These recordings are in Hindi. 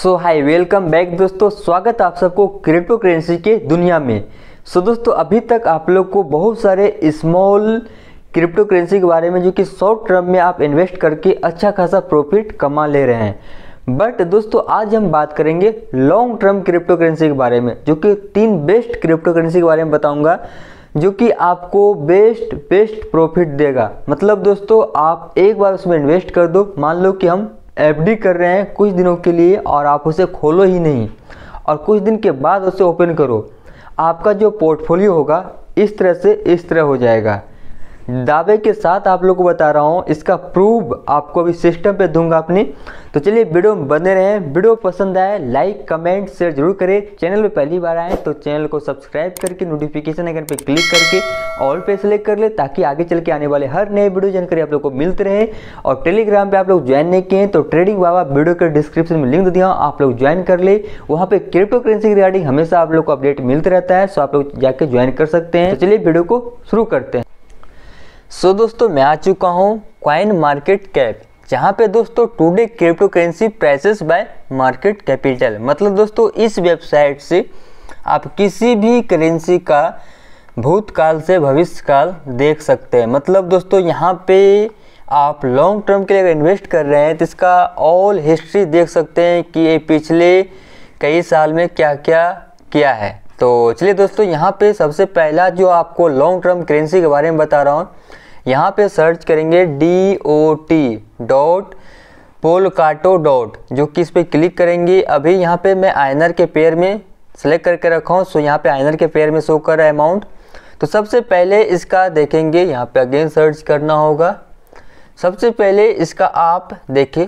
सो हाय वेलकम बैक दोस्तों स्वागत आप सबको क्रिप्टो करेंसी के दुनिया में सो so, दोस्तों अभी तक आप लोग को बहुत सारे स्मॉल क्रिप्टो करेंसी के बारे में जो कि शॉर्ट टर्म में आप इन्वेस्ट करके अच्छा खासा प्रॉफिट कमा ले रहे हैं बट दोस्तों आज हम बात करेंगे लॉन्ग टर्म क्रिप्टो करेंसी के बारे में जो कि तीन बेस्ट क्रिप्टो करेंसी के बारे में बताऊँगा जो कि आपको बेस्ट बेस्ट प्रॉफिट देगा मतलब दोस्तों आप एक बार उसमें इन्वेस्ट कर दो मान लो कि हम एफ कर रहे हैं कुछ दिनों के लिए और आप उसे खोलो ही नहीं और कुछ दिन के बाद उसे ओपन करो आपका जो पोर्टफोलियो होगा इस तरह से इस तरह हो जाएगा दावे के साथ आप लोग को बता रहा हूँ इसका प्रूफ आपको अभी सिस्टम पे दूंगा अपनी तो चलिए वीडियो में बने रहें वीडियो पसंद आए लाइक कमेंट शेयर जरूर करें चैनल पे पहली बार आए तो चैनल को सब्सक्राइब करके नोटिफिकेशन आइकन पे क्लिक करके ऑल पे सेलेक्ट कर ले ताकि आगे चल के आने वाले हर नए वीडियो जानकारी आप लोग को मिलते रहे और टेलीग्राम पर आप लोग ज्वाइन नहीं किए तो ट्रेडिंग बाबा वीडियो के डिस्क्रिप्शन में लिंक दे दिया आप लोग ज्वाइन कर ले वहाँ पर क्रिप्टो करेंसी रिगार्डिंग हमेशा आप लोग को अपडेट मिलता रहता है सो आप लोग जाके ज्वाइन कर सकते हैं तो चलिए वीडियो को शुरू करते हैं सो so, दोस्तों मैं आ चुका हूँ क्वाइन मार्केट कैप जहाँ पे दोस्तों today crypto currency prices by market capital मतलब दोस्तों इस वेबसाइट से आप किसी भी करेंसी का भूतकाल से भविष्यकाल देख सकते हैं मतलब दोस्तों यहाँ पे आप लॉन्ग टर्म के लिए इन्वेस्ट कर रहे हैं तो इसका ऑल हिस्ट्री देख सकते हैं कि ये पिछले कई साल में क्या क्या किया है तो चलिए दोस्तों यहाँ पे सबसे पहला जो आपको लॉन्ग टर्म करेंसी के बारे में बता रहा हूँ यहाँ पे सर्च करेंगे D O T dot Polkadot dot जो कि इस पर क्लिक करेंगे अभी यहाँ पे मैं आयनर के पेयर में सेलेक्ट करके रखा हूँ सो यहाँ पे आयनर के पेयर में शो कर रहा है अमाउंट तो सबसे पहले इसका देखेंगे यहाँ पे अगेन सर्च करना होगा सबसे पहले इसका आप देखें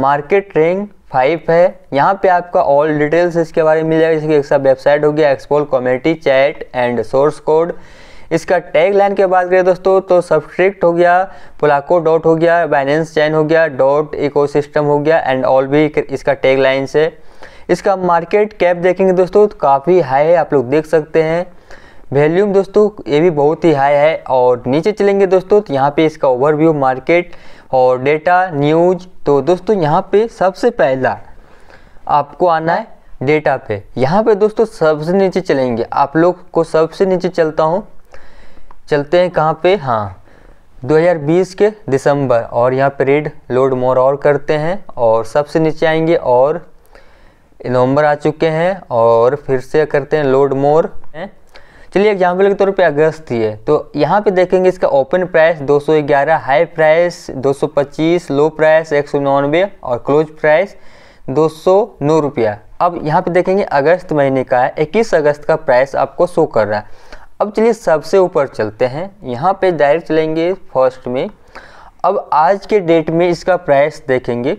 मार्केट रैंक फाइव है यहाँ पे आपका ऑल डिटेल्स इसके बारे में मिल जाएगा जैसे कि एक वेबसाइट हो गया एक्सपोल community chat and source code इसका टैग लाइन की बात करें दोस्तों तो सब्सट्रिक्ट हो गया पोलाको डॉट हो गया बैलेंस चैन हो गया डॉट इकोसिस्टम हो गया एंड ऑल भी इसका टैग लाइन से इसका मार्केट कैप देखेंगे दोस्तों तो काफ़ी हाई है आप लोग देख सकते हैं वैल्यूम दोस्तों ये भी बहुत ही हाई है और नीचे चलेंगे दोस्तों तो यहाँ पे इसका ओवरव्यू मार्केट और डेटा न्यूज तो दोस्तों यहाँ पे सबसे पहला आपको आना है डेटा पे यहाँ पे दोस्तों सबसे नीचे चलेंगे आप लोग को सबसे नीचे चलता हूँ चलते हैं कहाँ पे हाँ 2020 के दिसंबर और यहाँ पे रेड लोड मोर और करते हैं और सबसे नीचे आएंगे और नवंबर आ चुके हैं और फिर से करते हैं लोड मोर हैं चलिए एग्जाम्पल के तौर पे अगस्त ही है तो यहाँ पे देखेंगे इसका open price 211 high price 225 low price एक और क्लोज प्राइस दो सौ नौ रुपया अब यहाँ पे देखेंगे अगस्त महीने का है इक्कीस अगस्त का प्राइस आपको शो कर रहा है अब चलिए सबसे ऊपर चलते हैं यहाँ पे डायरेक्ट चलेंगे फर्स्ट में अब आज के डेट में इसका प्राइस देखेंगे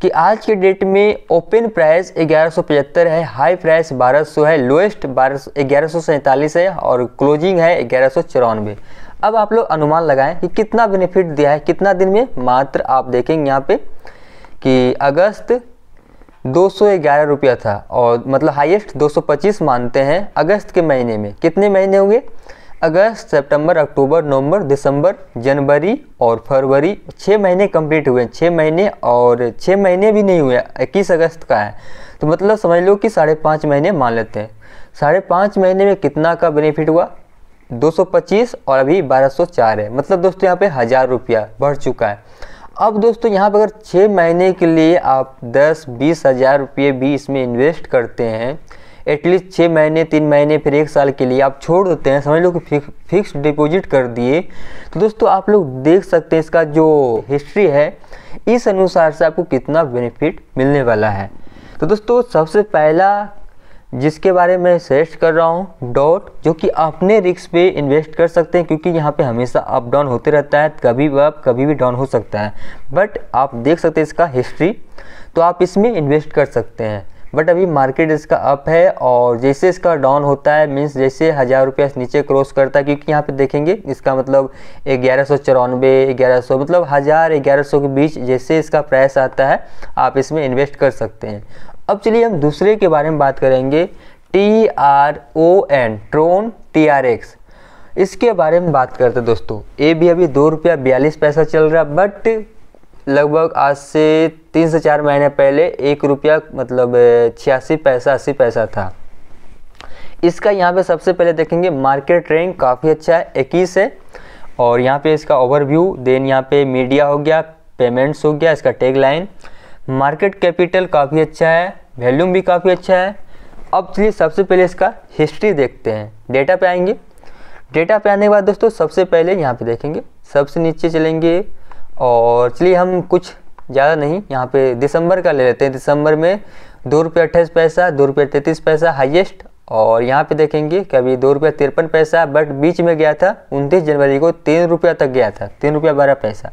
कि आज के डेट में ओपन प्राइस ग्यारह है हाई प्राइस 1200 है लोएस्ट बारह ग्यारह है और क्लोजिंग है ग्यारह अब आप लोग अनुमान लगाएं कि कितना बेनिफिट दिया है कितना दिन में मात्र आप देखेंगे यहाँ पे कि अगस्त दो सौ ग्यारह रुपया था और मतलब हाईएस्ट 225 मानते हैं अगस्त के महीने में कितने महीने होंगे अगस्त सितंबर अक्टूबर नवंबर दिसंबर जनवरी और फरवरी छः महीने कंप्लीट हुए हैं छः महीने और छः महीने भी नहीं हुए इक्कीस अगस्त का है तो मतलब समझ लो कि साढ़े पाँच महीने मान लेते हैं साढ़े पाँच महीने में कितना का बेनिफिट हुआ 225 और अभी 1204 है मतलब दोस्तों यहाँ पे हज़ार रुपया बढ़ चुका है अब दोस्तों यहाँ पर अगर छः महीने के लिए आप दस बीस हज़ार रुपये भी इसमें इन्वेस्ट करते हैं एटलीस्ट छः महीने तीन महीने फिर एक साल के लिए आप छोड़ देते हैं समझ लो कि फिक्स डिपॉजिट कर दिए तो दोस्तों आप लोग देख सकते हैं इसका जो हिस्ट्री है इस अनुसार से आपको कितना बेनिफिट मिलने वाला है तो दोस्तों सबसे पहला जिसके बारे में सजेस्ट कर रहा हूँ डॉट जो कि अपने रिक्स पे इन्वेस्ट कर सकते हैं क्योंकि यहाँ पे हमेशा अप डाउन होते रहता है कभी भी अप कभी भी डाउन हो सकता है बट आप देख सकते हैं इसका हिस्ट्री तो आप इसमें इन्वेस्ट कर सकते हैं बट अभी मार्केट इसका अप है और जैसे इसका डाउन होता है मीन्स जैसे हज़ार रुपया नीचे क्रॉस करता है क्योंकि यहाँ पे देखेंगे इसका मतलब ग्यारह सौ चौरानवे ग्यारह सौ मतलब हज़ार ग्यारह सौ के बीच जैसे इसका प्राइस आता है आप इसमें इन्वेस्ट कर सकते हैं अब चलिए हम दूसरे के बारे में बात करेंगे T R O N Tron T R X इसके बारे में बात करते हैं दोस्तों ये भी अभी दो रुपया बयालीस पैसा चल रहा है बट लगभग आज से तीन से चार महीने पहले एक रुपया मतलब छियासी पैसा अस्सी पैसा था इसका यहाँ पे सबसे पहले देखेंगे मार्केट रैंक काफ़ी अच्छा है इक्कीस है और यहाँ पे इसका ओवरव्यू देन यहाँ पे मीडिया हो गया पेमेंट्स हो गया इसका टेग लाइन मार्केट कैपिटल काफ़ी अच्छा है वैल्यूम भी काफ़ी अच्छा है अब चलिए सबसे पहले इसका हिस्ट्री देखते हैं डेटा पे आएंगे डेटा पे आने के बाद दोस्तों सबसे पहले यहाँ पे देखेंगे सबसे नीचे चलेंगे और चलिए हम कुछ ज़्यादा नहीं यहाँ पे दिसंबर का ले लेते हैं दिसंबर में दो रुपये अट्ठाईस पैसा दो रुपये तैंतीस पैसा हाईएस्ट और यहाँ पे देखेंगे कि अभी दो रुपये तिरपन पैसा बट बीच में गया था उनतीस जनवरी को तीन रुपया तक गया था तीन रुपया बारह पैसा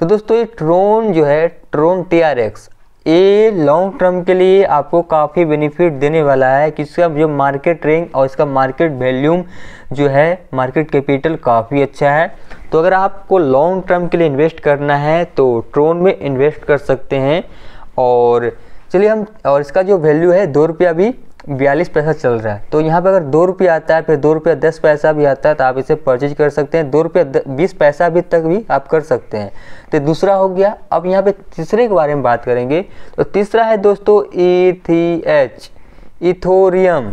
तो दोस्तों ये ट्रोन जो है ट्रोन टी आर एक्स ये लॉन्ग टर्म के लिए आपको काफ़ी बेनिफिट देने वाला है कि इसका जो मार्केट रेंग और इसका मार्केट वैल्यूम जो है मार्केट कैपिटल काफ़ी अच्छा है तो अगर आपको लॉन्ग टर्म के लिए इन्वेस्ट करना है तो ट्रोन में इन्वेस्ट कर सकते हैं और चलिए हम और इसका जो वैल्यू है दो रुपया भी बयालीस पैसा चल रहा है तो यहाँ पर अगर दो रुपया आता है फिर दो रुपया दस पैसा भी आता है तो आप इसे परचेज कर सकते हैं दो रुपया बीस पैसा भी तक भी आप कर सकते हैं तो दूसरा हो गया अब यहाँ पे तीसरे के बारे में बात करेंगे तो तीसरा है दोस्तों ई थी एच इथोरियम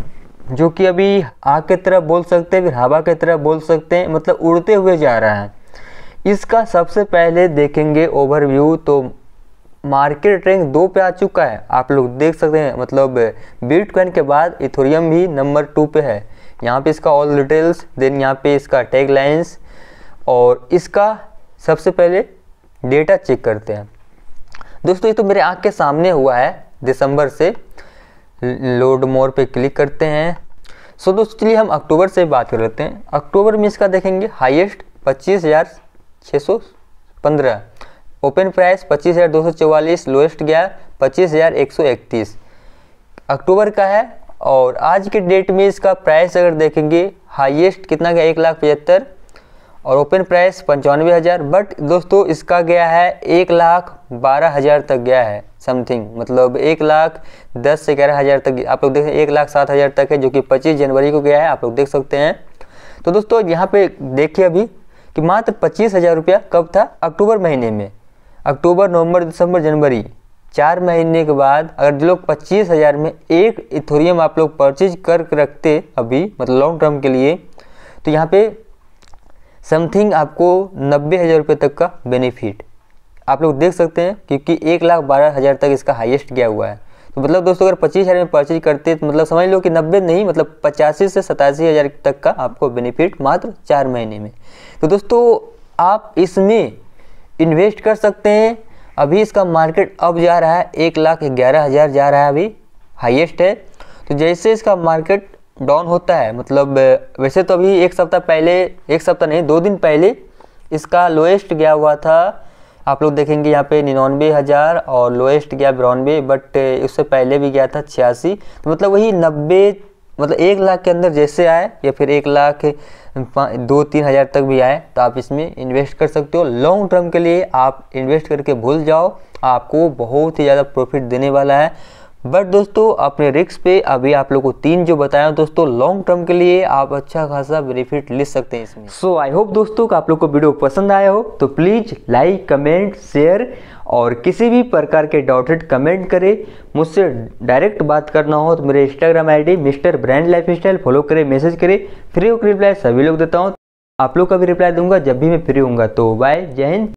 जो कि अभी आग की तरफ बोल सकते हैं फिर हवा की तरफ बोल सकते हैं मतलब उड़ते हुए जा रहा है इसका सबसे पहले देखेंगे ओवरव्यू तो मार्केट रैंक दो पे आ चुका है आप लोग देख सकते हैं मतलब बीट के बाद इथोरियम भी नंबर टू पे है यहाँ पे इसका ऑल डिटेल्स देन यहाँ पे इसका टैग लाइन्स और इसका सबसे पहले डेटा चेक करते हैं दोस्तों ये तो मेरे आँख के सामने हुआ है दिसंबर से लोड मोर पे क्लिक करते हैं सो so, दोस्तों चलिए हम अक्टूबर से बात कर लेते हैं अक्टूबर में इसका देखेंगे हाइएस्ट पच्चीस हज़ार छः सौ पंद्रह ओपन प्राइस पच्चीस हज़ार दो सौ चौवालीस लोएस्ट गया पच्चीस हज़ार एक सौ इकतीस अक्टूबर का है और आज के डेट में इसका प्राइस अगर देखेंगे हाईएस्ट कितना गया एक लाख पचहत्तर और ओपन प्राइस पंचानवे हज़ार बट दोस्तों इसका गया है एक लाख बारह हज़ार तक गया है समथिंग मतलब एक लाख दस से ग्यारह हज़ार तक आप लोग देख एक लाख सात हज़ार तक है जो कि पच्चीस जनवरी को गया है आप लोग देख सकते हैं तो दोस्तों यहाँ पे देखिए अभी कि मात्र पच्चीस हज़ार रुपया कब था अक्टूबर महीने में अक्टूबर नवंबर दिसंबर जनवरी चार महीने के बाद अगर जो लोग पच्चीस हज़ार में एक इथोरियम आप लोग परचेज कर रखते अभी मतलब लॉन्ग टर्म के लिए तो यहाँ पे समथिंग आपको नब्बे हज़ार रुपये तक का बेनिफिट आप लोग देख सकते हैं क्योंकि एक लाख बारह हज़ार तक इसका हाईएस्ट गया हुआ है तो मतलब दोस्तों अगर पच्चीस हज़ार में परचेज करते तो मतलब समझ लो कि नब्बे नहीं मतलब पचासी से सतासी हज़ार तक का आपको बेनिफिट मात्र चार महीने में तो दोस्तों आप इसमें इन्वेस्ट कर सकते हैं अभी इसका मार्केट अब जा रहा है एक लाख ग्यारह हज़ार जा रहा है अभी हाईएस्ट है तो जैसे इसका मार्केट डाउन होता है मतलब वैसे तो अभी एक सप्ताह पहले एक सप्ताह नहीं दो दिन पहले इसका लोएस्ट गया हुआ था आप लोग देखेंगे यहाँ पे निन्यानवे हज़ार और लोएस्ट गया बिरानवे बट उससे पहले भी गया था छियासी तो मतलब वही नब्बे मतलब एक लाख के अंदर जैसे आए या फिर एक लाख दो तीन हज़ार तक भी आए तो आप इसमें इन्वेस्ट कर सकते हो लॉन्ग टर्म के लिए आप इन्वेस्ट करके भूल जाओ आपको बहुत ही ज़्यादा प्रॉफिट देने वाला है बट दोस्तों अपने रिक्स पे अभी आप लोग को तीन जो बताया दोस्तों लॉन्ग टर्म के लिए आप अच्छा खासा बेनिफिट ले सकते हैं इसमें सो आई होप दोस्तों का आप लोग को वीडियो पसंद आया हो तो प्लीज़ लाइक कमेंट शेयर और किसी भी प्रकार के डाउटेड कमेंट करें मुझसे डायरेक्ट बात करना हो तो मेरे Instagram ID mister brand life style follow करें मैसेज करें फ्री होकर रिप्लाई सभी लोग देता हूँ आप लोग का भी रिप्लाई दूंगा जब भी मैं फ्री हूँगा तो बाय जय हिंद